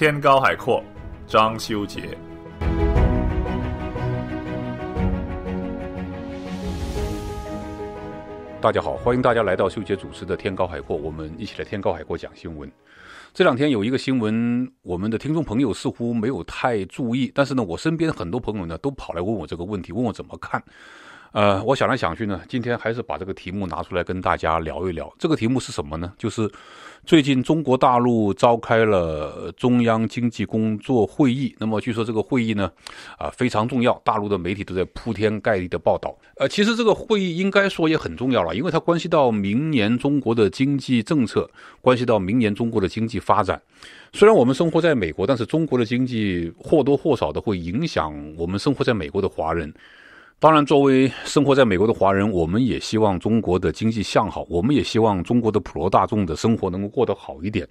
天高海阔，张修杰。大家好，欢迎大家来到修杰主持的《天高海阔》，我们一起来《天高海阔》讲新闻。这两天有一个新闻，我们的听众朋友似乎没有太注意，但是呢，我身边很多朋友呢都跑来问我这个问题，问我怎么看。呃，我想来想去呢，今天还是把这个题目拿出来跟大家聊一聊。这个题目是什么呢？就是最近中国大陆召开了中央经济工作会议。那么，据说这个会议呢，啊，非常重要，大陆的媒体都在铺天盖地的报道。呃，其实这个会议应该说也很重要了，因为它关系到明年中国的经济政策，关系到明年中国的经济发展。虽然我们生活在美国，但是中国的经济或多或少的会影响我们生活在美国的华人。当然，作为生活在美国的华人，我们也希望中国的经济向好，我们也希望中国的普罗大众的生活能够过得好一点。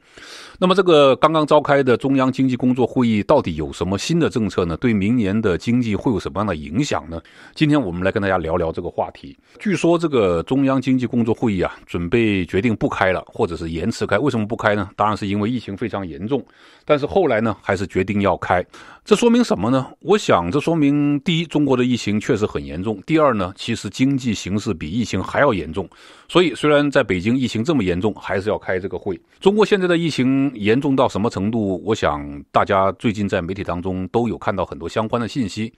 那么，这个刚刚召开的中央经济工作会议到底有什么新的政策呢？对明年的经济会有什么样的影响呢？今天我们来跟大家聊聊这个话题。据说这个中央经济工作会议啊，准备决定不开了，或者是延迟开。为什么不开呢？当然是因为疫情非常严重。但是后来呢，还是决定要开。这说明什么呢？我想，这说明第一，中国的疫情确实很。很严重。第二呢，其实经济形势比疫情还要严重，所以虽然在北京疫情这么严重，还是要开这个会。中国现在的疫情严重到什么程度？我想大家最近在媒体当中都有看到很多相关的信息。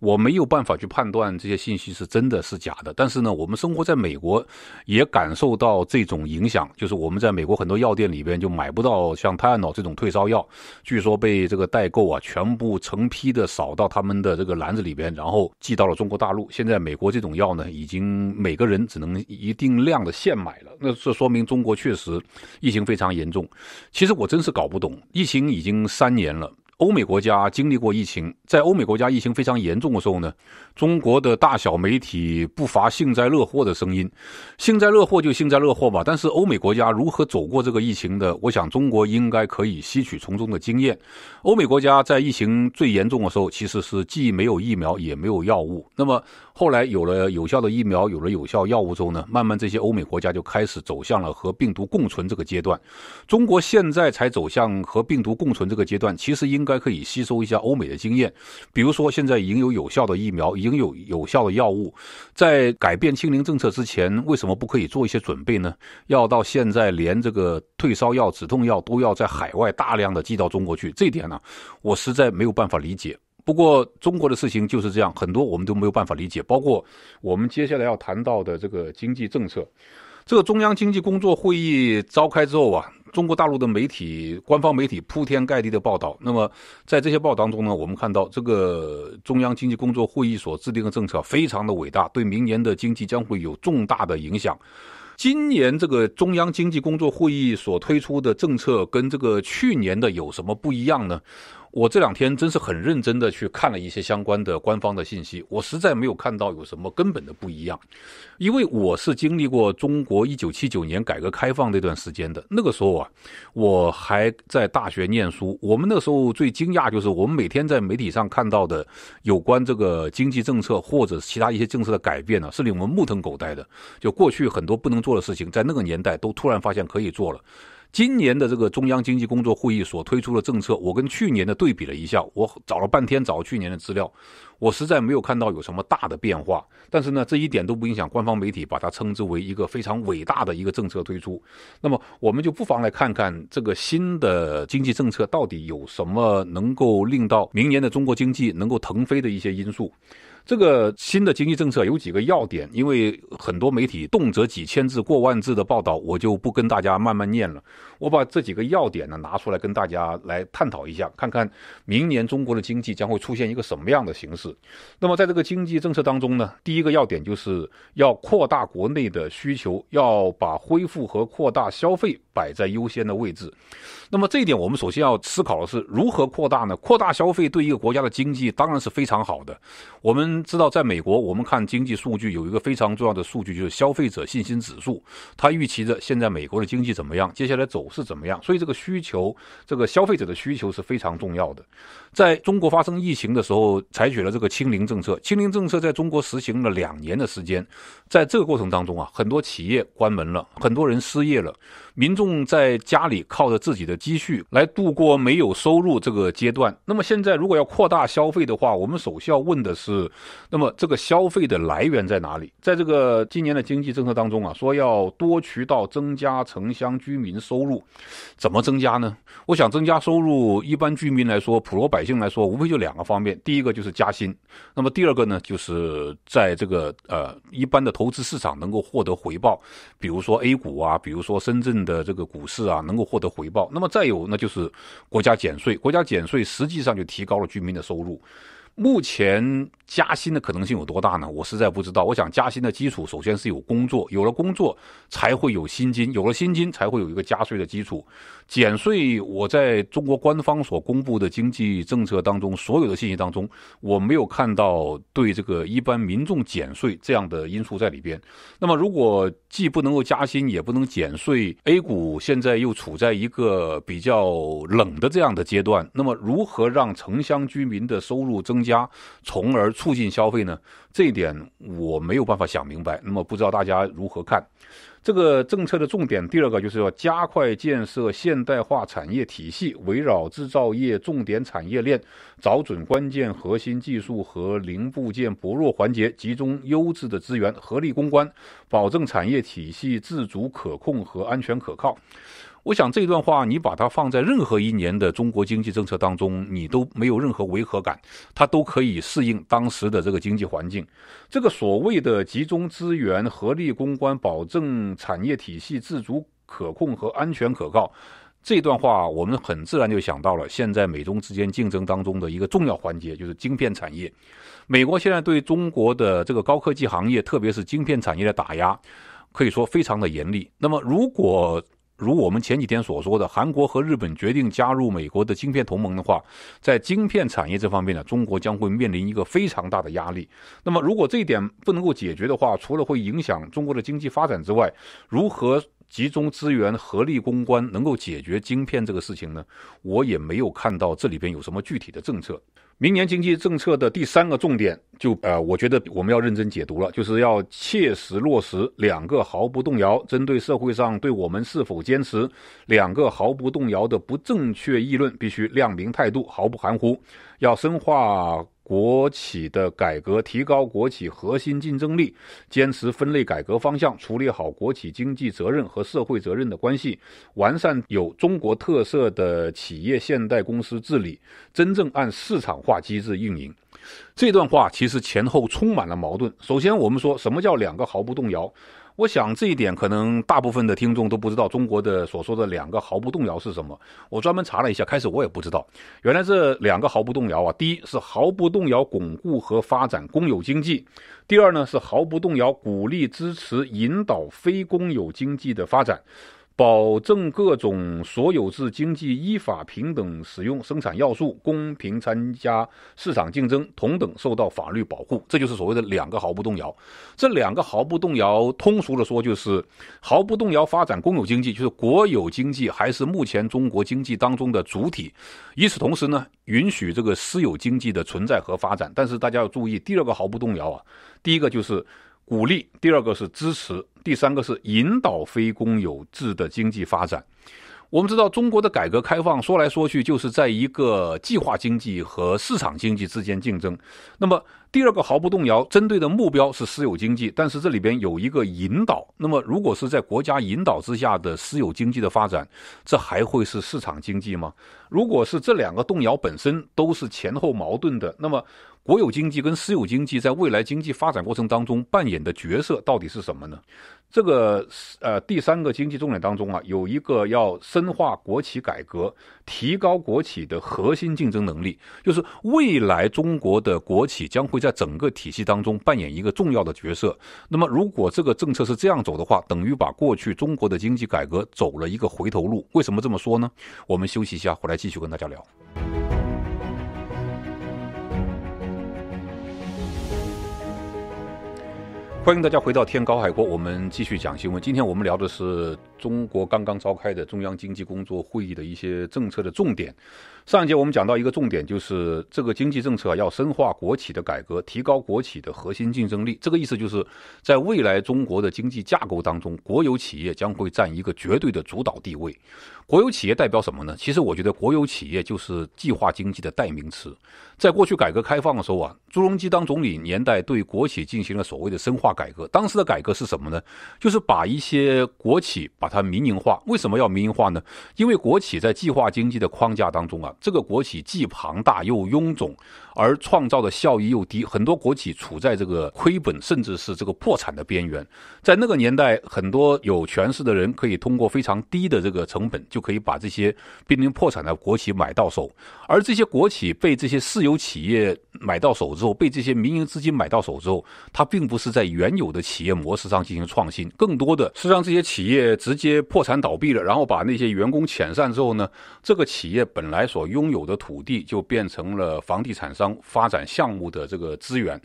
我没有办法去判断这些信息是真的是假的，但是呢，我们生活在美国也感受到这种影响，就是我们在美国很多药店里边就买不到像泰安脑这种退烧药，据说被这个代购啊全部成批的扫到他们的这个篮子里边，然后寄到了中国。大陆现在，美国这种药呢，已经每个人只能一定量的现买了。那这说明中国确实疫情非常严重。其实我真是搞不懂，疫情已经三年了。欧美国家经历过疫情，在欧美国家疫情非常严重的时候呢，中国的大小媒体不乏幸灾乐祸的声音，幸灾乐祸就幸灾乐祸吧。但是欧美国家如何走过这个疫情的，我想中国应该可以吸取从中的经验。欧美国家在疫情最严重的时候，其实是既没有疫苗，也没有药物。那么后来有了有效的疫苗，有了有效药物之后呢，慢慢这些欧美国家就开始走向了和病毒共存这个阶段。中国现在才走向和病毒共存这个阶段，其实应该可以吸收一下欧美的经验。比如说，现在已经有有效的疫苗，已经有有效的药物，在改变清零政策之前，为什么不可以做一些准备呢？要到现在连这个退烧药、止痛药都要在海外大量的寄到中国去，这点呢，我实在没有办法理解。不过，中国的事情就是这样，很多我们都没有办法理解。包括我们接下来要谈到的这个经济政策，这个中央经济工作会议召开之后啊，中国大陆的媒体、官方媒体铺天盖地的报道。那么，在这些报当中呢，我们看到这个中央经济工作会议所制定的政策非常的伟大，对明年的经济将会有重大的影响。今年这个中央经济工作会议所推出的政策跟这个去年的有什么不一样呢？我这两天真是很认真的去看了一些相关的官方的信息，我实在没有看到有什么根本的不一样。因为我是经历过中国一九七九年改革开放那段时间的，那个时候啊，我还在大学念书。我们那时候最惊讶就是，我们每天在媒体上看到的有关这个经济政策或者其他一些政策的改变呢，是令我们目瞪口呆的。就过去很多不能做的事情，在那个年代都突然发现可以做了。今年的这个中央经济工作会议所推出的政策，我跟去年的对比了一下，我找了半天找去年的资料，我实在没有看到有什么大的变化。但是呢，这一点都不影响官方媒体把它称之为一个非常伟大的一个政策推出。那么，我们就不妨来看看这个新的经济政策到底有什么能够令到明年的中国经济能够腾飞的一些因素。这个新的经济政策有几个要点，因为很多媒体动辄几千字、过万字的报道，我就不跟大家慢慢念了。我把这几个要点呢拿出来跟大家来探讨一下，看看明年中国的经济将会出现一个什么样的形势。那么，在这个经济政策当中呢，第一个要点就是要扩大国内的需求，要把恢复和扩大消费摆在优先的位置。那么这一点，我们首先要思考的是如何扩大呢？扩大消费对一个国家的经济当然是非常好的。我们知道，在美国，我们看经济数据有一个非常重要的数据，就是消费者信心指数。它预期着现在美国的经济怎么样，接下来走势怎么样。所以，这个需求，这个消费者的需求是非常重要的。在中国发生疫情的时候，采取了这个清零政策。清零政策在中国实行了两年的时间，在这个过程当中啊，很多企业关门了，很多人失业了。民众在家里靠着自己的积蓄来度过没有收入这个阶段。那么现在如果要扩大消费的话，我们首先要问的是，那么这个消费的来源在哪里？在这个今年的经济政策当中啊，说要多渠道增加城乡居民收入，怎么增加呢？我想增加收入，一般居民来说，普罗百姓来说，无非就两个方面：第一个就是加薪，那么第二个呢，就是在这个呃一般的投资市场能够获得回报，比如说 A 股啊，比如说深圳。的这个股市啊，能够获得回报。那么再有，呢，就是国家减税，国家减税实际上就提高了居民的收入。目前。加薪的可能性有多大呢？我实在不知道。我想，加薪的基础首先是有工作，有了工作才会有薪金，有了薪金才会有一个加税的基础。减税，我在中国官方所公布的经济政策当中所有的信息当中，我没有看到对这个一般民众减税这样的因素在里边。那么，如果既不能够加薪，也不能减税，A 股现在又处在一个比较冷的这样的阶段，那么如何让城乡居民的收入增加，从而？促进消费呢，这一点我没有办法想明白。那么不知道大家如何看这个政策的重点？第二个就是要加快建设现代化产业体系，围绕制造业重点产业链，找准关键核心技术和零部件薄弱环节，集中优质的资源合力攻关，保证产业体系自主可控和安全可靠。我想这段话你把它放在任何一年的中国经济政策当中，你都没有任何违和感，它都可以适应当时的这个经济环境。这个所谓的集中资源、合力攻关，保证产业体系自主可控和安全可靠，这段话我们很自然就想到了现在美中之间竞争当中的一个重要环节，就是晶片产业。美国现在对中国的这个高科技行业，特别是晶片产业的打压，可以说非常的严厉。那么如果如我们前几天所说的，韩国和日本决定加入美国的晶片同盟的话，在晶片产业这方面呢，中国将会面临一个非常大的压力。那么，如果这一点不能够解决的话，除了会影响中国的经济发展之外，如何？集中资源合力攻关，能够解决晶片这个事情呢？我也没有看到这里边有什么具体的政策。明年经济政策的第三个重点，就呃，我觉得我们要认真解读了，就是要切实落实两个毫不动摇。针对社会上对我们是否坚持两个毫不动摇的不正确议论，必须亮明态度，毫不含糊，要深化。国企的改革，提高国企核心竞争力，坚持分类改革方向，处理好国企经济责任和社会责任的关系，完善有中国特色的企业现代公司治理，真正按市场化机制运营。这段话其实前后充满了矛盾。首先，我们说什么叫两个毫不动摇？我想这一点可能大部分的听众都不知道中国的所说的两个毫不动摇是什么。我专门查了一下，开始我也不知道，原来这两个毫不动摇啊，第一是毫不动摇巩固和发展公有经济，第二呢是毫不动摇鼓励支持引导非公有经济的发展。保证各种所有制经济依法平等使用生产要素，公平参加市场竞争，同等受到法律保护，这就是所谓的两个毫不动摇。这两个毫不动摇，通俗的说就是毫不动摇发展公有经济，就是国有经济还是目前中国经济当中的主体。与此同时呢，允许这个私有经济的存在和发展。但是大家要注意，第二个毫不动摇啊，第一个就是。鼓励，第二个是支持，第三个是引导非公有制的经济发展。我们知道，中国的改革开放说来说去就是在一个计划经济和市场经济之间竞争。那么，第二个毫不动摇，针对的目标是私有经济，但是这里边有一个引导。那么，如果是在国家引导之下的私有经济的发展，这还会是市场经济吗？如果是这两个动摇本身都是前后矛盾的，那么国有经济跟私有经济在未来经济发展过程当中扮演的角色到底是什么呢？这个呃，第三个经济重点当中啊，有一个要深化国企改革，提高国企的核心竞争能力，就是未来中国的国企将会。在整个体系当中扮演一个重要的角色。那么，如果这个政策是这样走的话，等于把过去中国的经济改革走了一个回头路。为什么这么说呢？我们休息一下，回来继续跟大家聊。欢迎大家回到天高海阔，我们继续讲新闻。今天我们聊的是中国刚刚召开的中央经济工作会议的一些政策的重点。上一节我们讲到一个重点，就是这个经济政策要深化国企的改革，提高国企的核心竞争力。这个意思就是，在未来中国的经济架构当中，国有企业将会占一个绝对的主导地位。国有企业代表什么呢？其实我觉得，国有企业就是计划经济的代名词。在过去改革开放的时候啊，朱镕基当总理年代，对国企进行了所谓的深化改革。当时的改革是什么呢？就是把一些国企把它民营化。为什么要民营化呢？因为国企在计划经济的框架当中啊，这个国企既庞大又臃肿。而创造的效益又低，很多国企处在这个亏本甚至是这个破产的边缘。在那个年代，很多有权势的人可以通过非常低的这个成本，就可以把这些濒临破产的国企买到手。而这些国企被这些私有企业买到手之后，被这些民营资金买到手之后，它并不是在原有的企业模式上进行创新，更多的是让这些企业直接破产倒闭了，然后把那些员工遣散之后呢，这个企业本来所拥有的土地就变成了房地产商。发展项目的这个资源，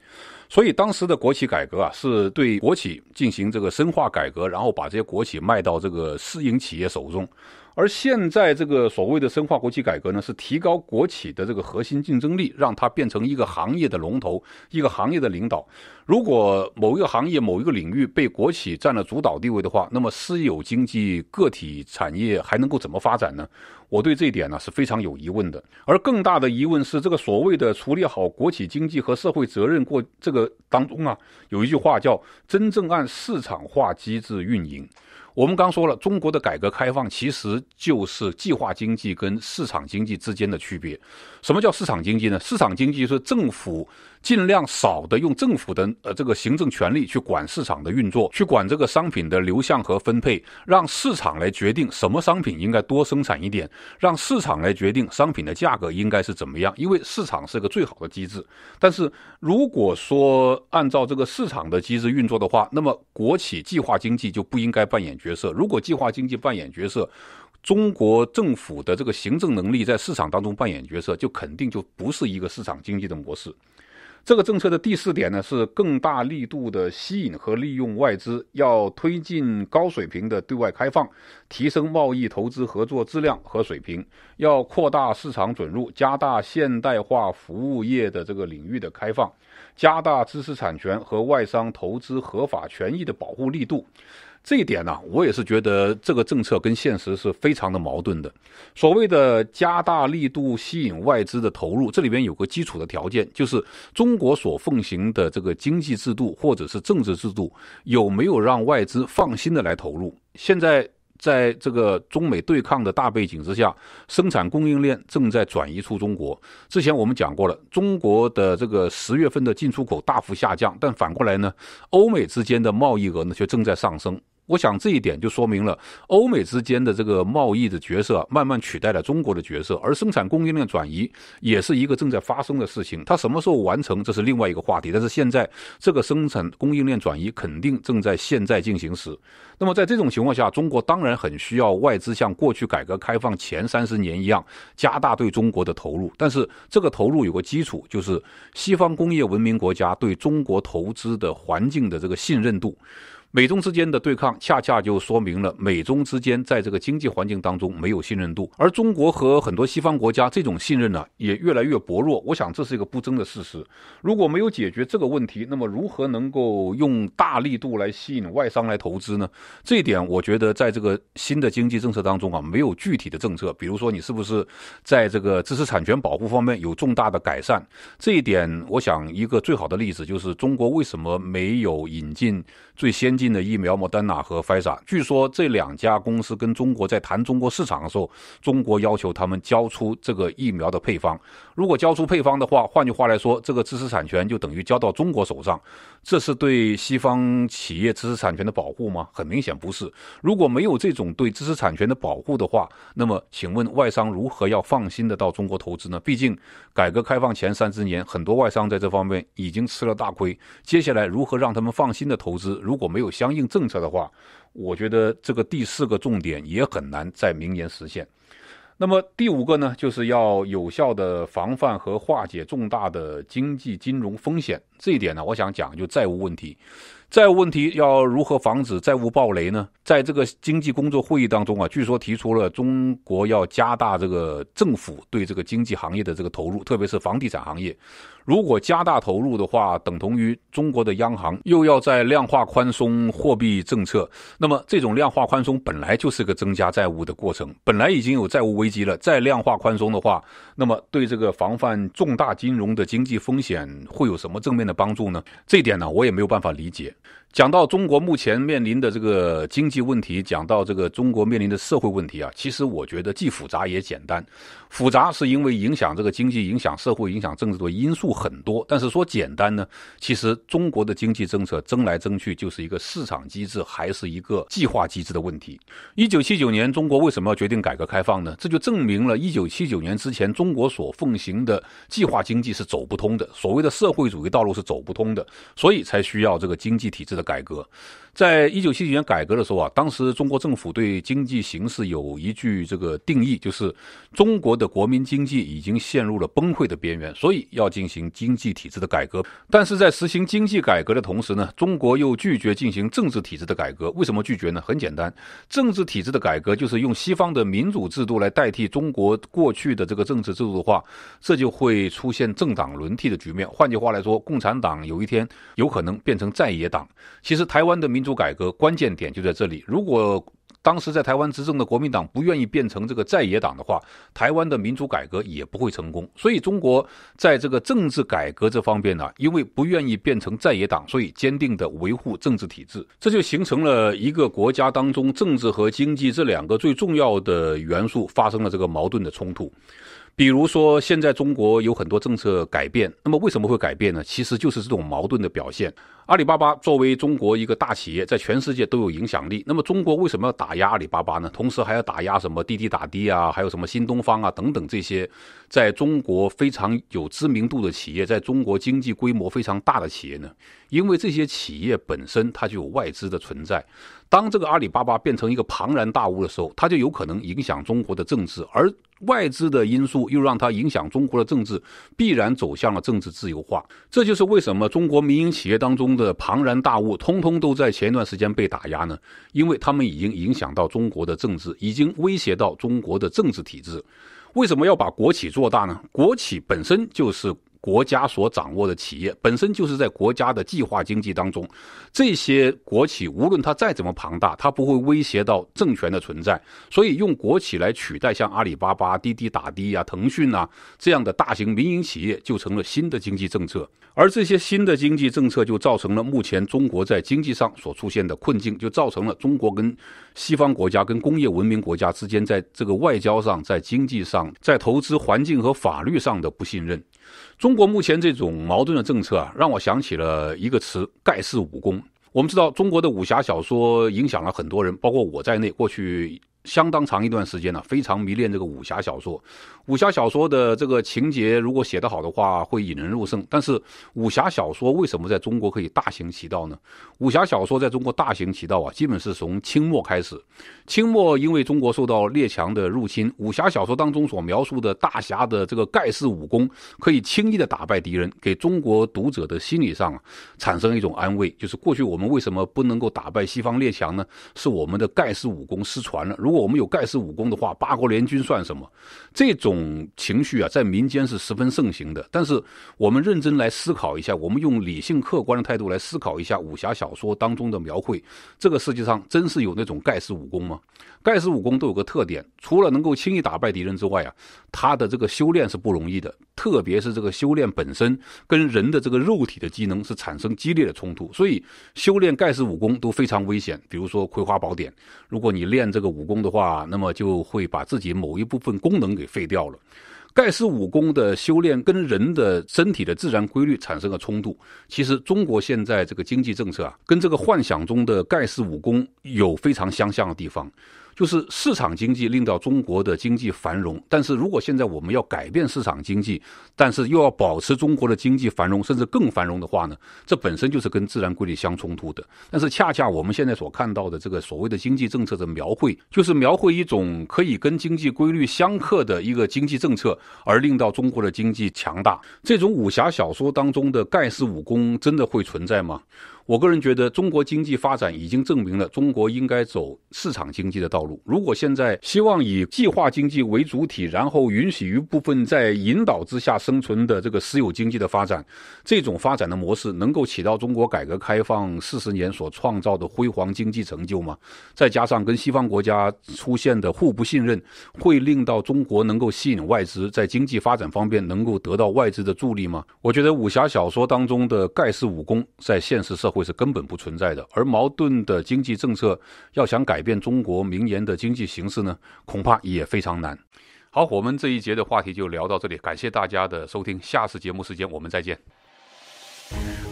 所以当时的国企改革啊，是对国企进行这个深化改革，然后把这些国企卖到这个私营企业手中。而现在这个所谓的深化国企改革呢，是提高国企的这个核心竞争力，让它变成一个行业的龙头、一个行业的领导。如果某一个行业、某一个领域被国企占了主导地位的话，那么私有经济、个体产业还能够怎么发展呢？我对这一点呢是非常有疑问的。而更大的疑问是，这个所谓的处理好国企经济和社会责任过这个当中啊，有一句话叫“真正按市场化机制运营”。我们刚说了，中国的改革开放其实就是计划经济跟市场经济之间的区别。什么叫市场经济呢？市场经济是政府尽量少的用政府的呃这个行政权力去管市场的运作，去管这个商品的流向和分配，让市场来决定什么商品应该多生产一点，让市场来决定商品的价格应该是怎么样。因为市场是个最好的机制。但是如果说按照这个市场的机制运作的话，那么国企计划经济就不应该扮演。角色如果计划经济扮演角色，中国政府的这个行政能力在市场当中扮演角色，就肯定就不是一个市场经济的模式。这个政策的第四点呢，是更大力度的吸引和利用外资，要推进高水平的对外开放，提升贸易投资合作质量和水平，要扩大市场准入，加大现代化服务业的这个领域的开放，加大知识产权和外商投资合法权益的保护力度。这一点呢，我也是觉得这个政策跟现实是非常的矛盾的。所谓的加大力度吸引外资的投入，这里边有个基础的条件，就是中国所奉行的这个经济制度或者是政治制度有没有让外资放心的来投入。现在在这个中美对抗的大背景之下，生产供应链正在转移出中国。之前我们讲过了，中国的这个十月份的进出口大幅下降，但反过来呢，欧美之间的贸易额呢却正在上升。我想这一点就说明了，欧美之间的这个贸易的角色慢慢取代了中国的角色，而生产供应链转移也是一个正在发生的事情。它什么时候完成，这是另外一个话题。但是现在这个生产供应链转移肯定正在现在进行时。那么在这种情况下，中国当然很需要外资像过去改革开放前三十年一样加大对中国的投入。但是这个投入有个基础，就是西方工业文明国家对中国投资的环境的这个信任度。美中之间的对抗，恰恰就说明了美中之间在这个经济环境当中没有信任度，而中国和很多西方国家这种信任呢，也越来越薄弱。我想这是一个不争的事实。如果没有解决这个问题，那么如何能够用大力度来吸引外商来投资呢？这一点，我觉得在这个新的经济政策当中啊，没有具体的政策，比如说你是不是在这个知识产权保护方面有重大的改善？这一点，我想一个最好的例子就是中国为什么没有引进最先。进的疫苗，莫丹娜和 f 辉 a 据说这两家公司跟中国在谈中国市场的时候，中国要求他们交出这个疫苗的配方。如果交出配方的话，换句话来说，这个知识产权就等于交到中国手上。这是对西方企业知识产权的保护吗？很明显不是。如果没有这种对知识产权的保护的话，那么请问外商如何要放心的到中国投资呢？毕竟改革开放前三十年，很多外商在这方面已经吃了大亏。接下来如何让他们放心的投资？如果没有有相应政策的话，我觉得这个第四个重点也很难在明年实现。那么第五个呢，就是要有效的防范和化解重大的经济金融风险。这一点呢，我想讲就债务问题。债务问题要如何防止债务暴雷呢？在这个经济工作会议当中啊，据说提出了中国要加大这个政府对这个经济行业的这个投入，特别是房地产行业。如果加大投入的话，等同于中国的央行又要在量化宽松货币政策。那么，这种量化宽松本来就是个增加债务的过程，本来已经有债务危机了，再量化宽松的话，那么对这个防范重大金融的经济风险会有什么正面的帮助呢？这一点呢，我也没有办法理解。讲到中国目前面临的这个经济问题，讲到这个中国面临的社会问题啊，其实我觉得既复杂也简单。复杂是因为影响这个经济、影响社会、影响政治的因素很多，但是说简单呢，其实中国的经济政策争来争去就是一个市场机制还是一个计划机制的问题。一九七九年，中国为什么要决定改革开放呢？这就证明了一九七九年之前中国所奉行的计划经济是走不通的，所谓的社会主义道路是走不通的，所以才需要这个经济体制的改革。在一九七九年改革的时候啊，当时中国政府对经济形势有一句这个定义，就是中国。的国民经济已经陷入了崩溃的边缘，所以要进行经济体制的改革。但是在实行经济改革的同时呢，中国又拒绝进行政治体制的改革。为什么拒绝呢？很简单，政治体制的改革就是用西方的民主制度来代替中国过去的这个政治制度的话，这就会出现政党轮替的局面。换句话来说，共产党有一天有可能变成在野党。其实，台湾的民主改革关键点就在这里。如果当时在台湾执政的国民党不愿意变成这个在野党的话，台湾的民主改革也不会成功。所以中国在这个政治改革这方面呢，因为不愿意变成在野党，所以坚定的维护政治体制，这就形成了一个国家当中政治和经济这两个最重要的元素发生了这个矛盾的冲突。比如说，现在中国有很多政策改变，那么为什么会改变呢？其实就是这种矛盾的表现。阿里巴巴作为中国一个大企业，在全世界都有影响力。那么中国为什么要打压阿里巴巴呢？同时还要打压什么滴滴打的啊，还有什么新东方啊等等这些。在中国非常有知名度的企业，在中国经济规模非常大的企业呢，因为这些企业本身它就有外资的存在。当这个阿里巴巴变成一个庞然大物的时候，它就有可能影响中国的政治，而外资的因素又让它影响中国的政治，必然走向了政治自由化。这就是为什么中国民营企业当中的庞然大物，通通都在前一段时间被打压呢？因为他们已经影响到中国的政治，已经威胁到中国的政治体制。为什么要把国企做大呢？国企本身就是。国家所掌握的企业本身就是在国家的计划经济当中，这些国企无论它再怎么庞大，它不会威胁到政权的存在。所以，用国企来取代像阿里巴巴、滴滴打的呀、腾讯啊这样的大型民营企业，就成了新的经济政策。而这些新的经济政策，就造成了目前中国在经济上所出现的困境，就造成了中国跟西方国家、跟工业文明国家之间在这个外交上、在经济上、在投资环境和法律上的不信任。中国目前这种矛盾的政策啊，让我想起了一个词“盖世武功”。我们知道，中国的武侠小说影响了很多人，包括我在内。过去。相当长一段时间呢，非常迷恋这个武侠小说。武侠小说的这个情节，如果写得好的话，会引人入胜。但是，武侠小说为什么在中国可以大行其道呢？武侠小说在中国大行其道啊，基本是从清末开始。清末因为中国受到列强的入侵，武侠小说当中所描述的大侠的这个盖世武功，可以轻易的打败敌人，给中国读者的心理上啊产生一种安慰。就是过去我们为什么不能够打败西方列强呢？是我们的盖世武功失传了。如果我们有盖世武功的话，八国联军算什么？这种情绪啊，在民间是十分盛行的。但是，我们认真来思考一下，我们用理性、客观的态度来思考一下武侠小说当中的描绘，这个世界上真是有那种盖世武功吗？盖世武功都有个特点，除了能够轻易打败敌人之外啊，它的这个修炼是不容易的，特别是这个修炼本身跟人的这个肉体的机能是产生激烈的冲突，所以修炼盖世武功都非常危险。比如说《葵花宝典》，如果你练这个武功的。的话，那么就会把自己某一部分功能给废掉了。盖世武功的修炼跟人的身体的自然规律产生了冲突。其实，中国现在这个经济政策啊，跟这个幻想中的盖世武功有非常相像的地方。就是市场经济令到中国的经济繁荣，但是如果现在我们要改变市场经济，但是又要保持中国的经济繁荣，甚至更繁荣的话呢？这本身就是跟自然规律相冲突的。但是恰恰我们现在所看到的这个所谓的经济政策的描绘，就是描绘一种可以跟经济规律相克的一个经济政策，而令到中国的经济强大。这种武侠小说当中的盖世武功真的会存在吗？我个人觉得，中国经济发展已经证明了中国应该走市场经济的道路。如果现在希望以计划经济为主体，然后允许一部分在引导之下生存的这个私有经济的发展，这种发展的模式能够起到中国改革开放四十年所创造的辉煌经济成就吗？再加上跟西方国家出现的互不信任，会令到中国能够吸引外资，在经济发展方面能够得到外资的助力吗？我觉得武侠小说当中的盖世武功，在现实社会。会是根本不存在的，而矛盾的经济政策要想改变中国明年的经济形势呢，恐怕也非常难。好，我们这一节的话题就聊到这里，感谢大家的收听，下次节目时间我们再见。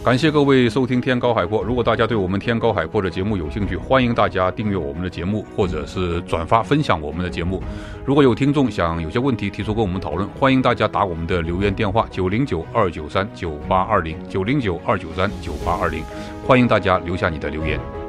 感谢各位收听《天高海阔》，如果大家对我们《天高海阔》的节目有兴趣，欢迎大家订阅我们的节目，或者是转发分享我们的节目。如果有听众想有些问题提出跟我们讨论，欢迎大家打我们的留言电话：九零九二九三九八二零，九零九二九三九八二零。欢迎大家留下你的留言。